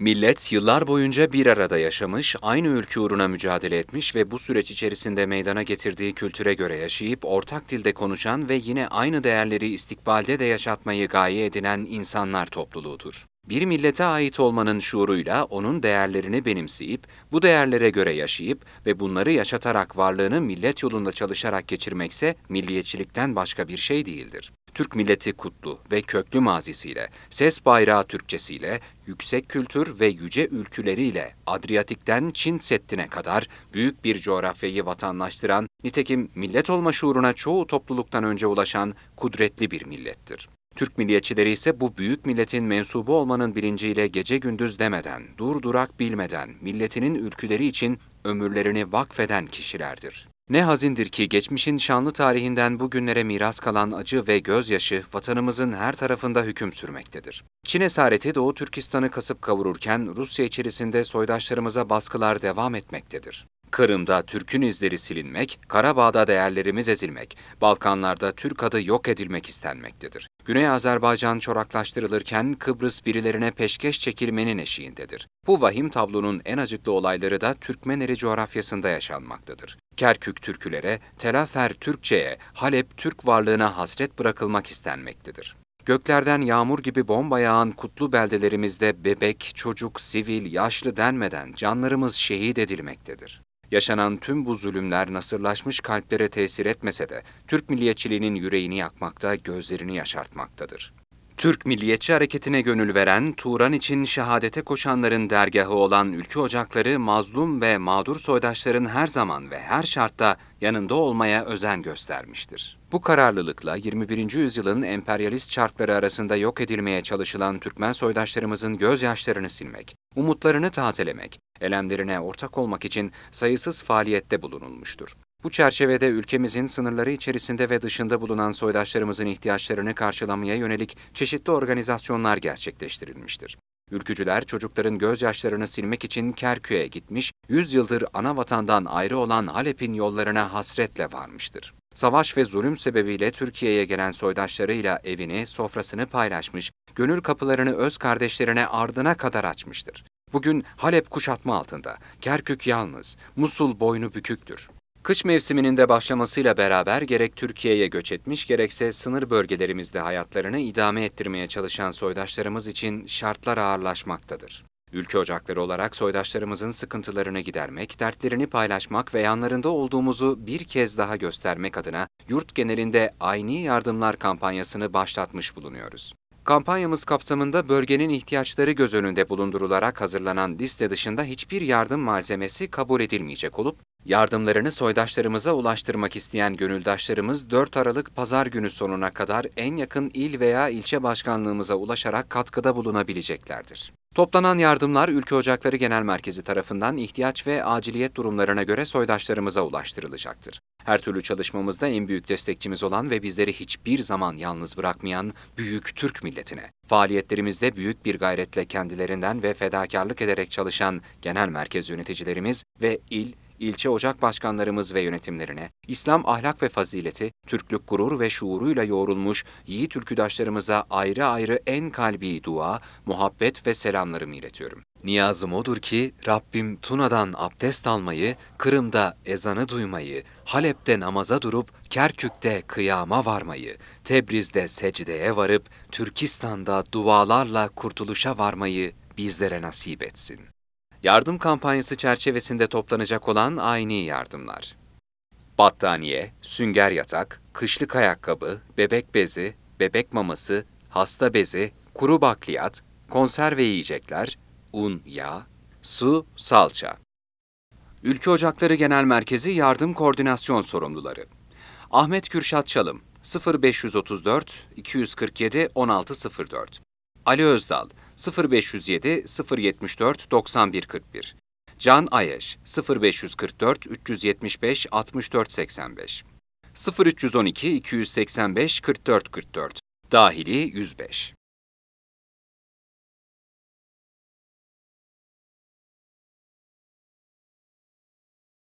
Millet yıllar boyunca bir arada yaşamış, aynı ülke uğruna mücadele etmiş ve bu süreç içerisinde meydana getirdiği kültüre göre yaşayıp ortak dilde konuşan ve yine aynı değerleri istikbalde de yaşatmayı gaye edinen insanlar topluluğudur. Bir millete ait olmanın şuuruyla onun değerlerini benimseyip, bu değerlere göre yaşayıp ve bunları yaşatarak varlığını millet yolunda çalışarak geçirmekse milliyetçilikten başka bir şey değildir. Türk milleti kutlu ve köklü mazisiyle, ses bayrağı Türkçesiyle, yüksek kültür ve yüce ülküleriyle Adriyatik'ten Çin Seddi'ne kadar büyük bir coğrafyayı vatanlaştıran, nitekim millet olma şuuruna çoğu topluluktan önce ulaşan kudretli bir millettir. Türk milliyetçileri ise bu büyük milletin mensubu olmanın bilinciyle gece gündüz demeden, dur durak bilmeden milletinin ülküleri için ömürlerini vakfeden kişilerdir. Ne hazindir ki geçmişin şanlı tarihinden bugünlere miras kalan acı ve gözyaşı vatanımızın her tarafında hüküm sürmektedir. Çin esareti Doğu Türkistan'ı kasıp kavururken Rusya içerisinde soydaşlarımıza baskılar devam etmektedir. Kırım'da Türk'ün izleri silinmek, Karabağ'da değerlerimiz ezilmek, Balkanlarda Türk adı yok edilmek istenmektedir. Güney Azerbaycan çoraklaştırılırken Kıbrıs birilerine peşkeş çekilmenin eşiğindedir. Bu vahim tablonun en acıklı olayları da Türkmeneri coğrafyasında yaşanmaktadır. Kerkük Türkülere, Telafer Türkçe'ye, Halep Türk varlığına hasret bırakılmak istenmektedir. Göklerden yağmur gibi bomba yağan kutlu beldelerimizde bebek, çocuk, sivil, yaşlı denmeden canlarımız şehit edilmektedir. Yaşanan tüm bu zulümler nasırlaşmış kalplere tesir etmese de Türk milliyetçiliğinin yüreğini yakmakta, gözlerini yaşartmaktadır. Türk Milliyetçi Hareketi'ne gönül veren, Turan için şehadete koşanların dergahı olan Ülkü Ocakları mazlum ve mağdur soydaşların her zaman ve her şartta yanında olmaya özen göstermiştir. Bu kararlılıkla 21. yüzyılın emperyalist çarkları arasında yok edilmeye çalışılan Türkmen soydaşlarımızın gözyaşlarını silmek, umutlarını tazelemek, elemlerine ortak olmak için sayısız faaliyette bulunulmuştur. Bu çerçevede ülkemizin sınırları içerisinde ve dışında bulunan soydaşlarımızın ihtiyaçlarını karşılamaya yönelik çeşitli organizasyonlar gerçekleştirilmiştir. Ülkücüler çocukların gözyaşlarını silmek için Kerkü'ye gitmiş, yüzyıldır ana vatandan ayrı olan Halep'in yollarına hasretle varmıştır. Savaş ve zulüm sebebiyle Türkiye'ye gelen soydaşlarıyla evini, sofrasını paylaşmış, gönül kapılarını öz kardeşlerine ardına kadar açmıştır. Bugün Halep kuşatma altında, Kerkük yalnız, Musul boynu büküktür. Kış mevsiminin de başlamasıyla beraber gerek Türkiye'ye göç etmiş gerekse sınır bölgelerimizde hayatlarını idame ettirmeye çalışan soydaşlarımız için şartlar ağırlaşmaktadır. Ülke ocakları olarak soydaşlarımızın sıkıntılarını gidermek, dertlerini paylaşmak ve yanlarında olduğumuzu bir kez daha göstermek adına yurt genelinde aynı Yardımlar kampanyasını başlatmış bulunuyoruz. Kampanyamız kapsamında bölgenin ihtiyaçları göz önünde bulundurularak hazırlanan liste dışında hiçbir yardım malzemesi kabul edilmeyecek olup Yardımlarını soydaşlarımıza ulaştırmak isteyen gönüldaşlarımız 4 Aralık Pazar günü sonuna kadar en yakın il veya ilçe başkanlığımıza ulaşarak katkıda bulunabileceklerdir. Toplanan yardımlar Ülke Ocakları Genel Merkezi tarafından ihtiyaç ve aciliyet durumlarına göre soydaşlarımıza ulaştırılacaktır. Her türlü çalışmamızda en büyük destekçimiz olan ve bizleri hiçbir zaman yalnız bırakmayan büyük Türk milletine, faaliyetlerimizde büyük bir gayretle kendilerinden ve fedakarlık ederek çalışan genel merkez yöneticilerimiz ve il, ilçe ocak başkanlarımız ve yönetimlerine, İslam ahlak ve fazileti, Türklük gurur ve şuuruyla yoğrulmuş yiğit ülküdaşlarımıza ayrı ayrı en kalbi dua, muhabbet ve selamlarımı iletiyorum. Niyazım odur ki Rabbim Tuna'dan abdest almayı, Kırım'da ezanı duymayı, Halep'te namaza durup Kerkük'te kıyama varmayı, Tebriz'de secdeye varıp Türkistan'da dualarla kurtuluşa varmayı bizlere nasip etsin yardım kampanyası çerçevesinde toplanacak olan aynı yardımlar. Battaniye, sünger yatak, kışlık ayakkabı, bebek bezi, bebek maması, hasta bezi, kuru bakliyat, konserve yiyecekler, un, yağ, su, salça. Ülke Ocakları Genel Merkezi Yardım Koordinasyon Sorumluları Ahmet Kürşat Çalım 0534 247 1604 Ali Özdal 0507 074 9141 Can Ayeş 0544 375 6485 0312 285 44 Dahili 105